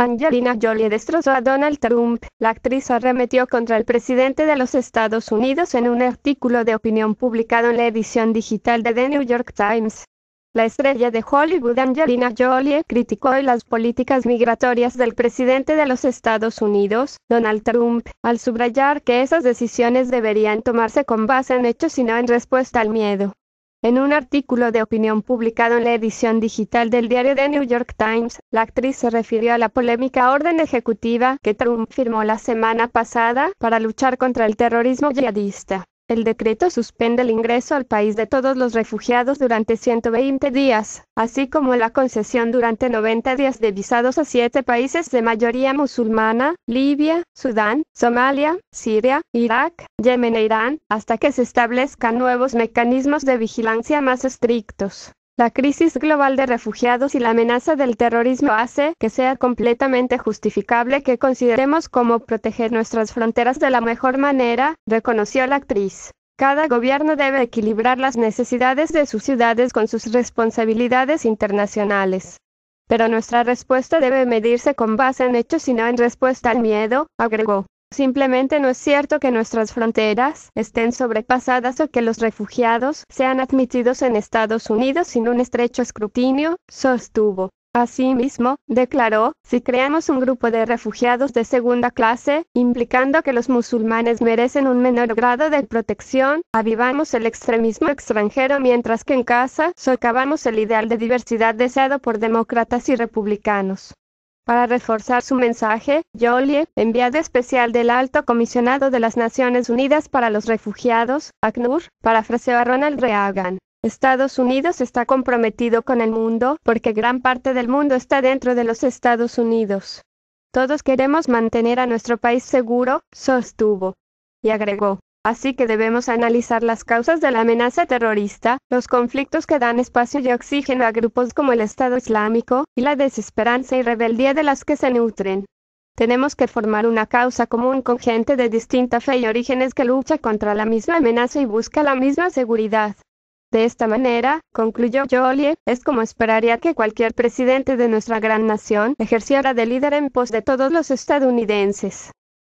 Angelina Jolie destrozó a Donald Trump. La actriz arremetió contra el presidente de los Estados Unidos en un artículo de opinión publicado en la edición digital de The New York Times. La estrella de Hollywood Angelina Jolie criticó las políticas migratorias del presidente de los Estados Unidos, Donald Trump, al subrayar que esas decisiones deberían tomarse con base en hechos y no en respuesta al miedo. En un artículo de opinión publicado en la edición digital del diario The New York Times, la actriz se refirió a la polémica orden ejecutiva que Trump firmó la semana pasada para luchar contra el terrorismo yihadista. El decreto suspende el ingreso al país de todos los refugiados durante 120 días, así como la concesión durante 90 días de visados a siete países de mayoría musulmana, Libia, Sudán, Somalia, Siria, Irak, Yemen e Irán, hasta que se establezcan nuevos mecanismos de vigilancia más estrictos. La crisis global de refugiados y la amenaza del terrorismo hace que sea completamente justificable que consideremos cómo proteger nuestras fronteras de la mejor manera, reconoció la actriz. Cada gobierno debe equilibrar las necesidades de sus ciudades con sus responsabilidades internacionales. Pero nuestra respuesta debe medirse con base en hechos y no en respuesta al miedo, agregó. Simplemente no es cierto que nuestras fronteras estén sobrepasadas o que los refugiados sean admitidos en Estados Unidos sin un estrecho escrutinio, sostuvo. Asimismo, declaró, si creamos un grupo de refugiados de segunda clase, implicando que los musulmanes merecen un menor grado de protección, avivamos el extremismo extranjero mientras que en casa socavamos el ideal de diversidad deseado por demócratas y republicanos. Para reforzar su mensaje, Jolie, enviado especial del Alto Comisionado de las Naciones Unidas para los Refugiados, ACNUR, parafraseó a Ronald Reagan. Estados Unidos está comprometido con el mundo porque gran parte del mundo está dentro de los Estados Unidos. Todos queremos mantener a nuestro país seguro, sostuvo. Y agregó, Así que debemos analizar las causas de la amenaza terrorista, los conflictos que dan espacio y oxígeno a grupos como el Estado Islámico, y la desesperanza y rebeldía de las que se nutren. Tenemos que formar una causa común con gente de distinta fe y orígenes que lucha contra la misma amenaza y busca la misma seguridad. De esta manera, concluyó Jolie, es como esperaría que cualquier presidente de nuestra gran nación ejerciera de líder en pos de todos los estadounidenses.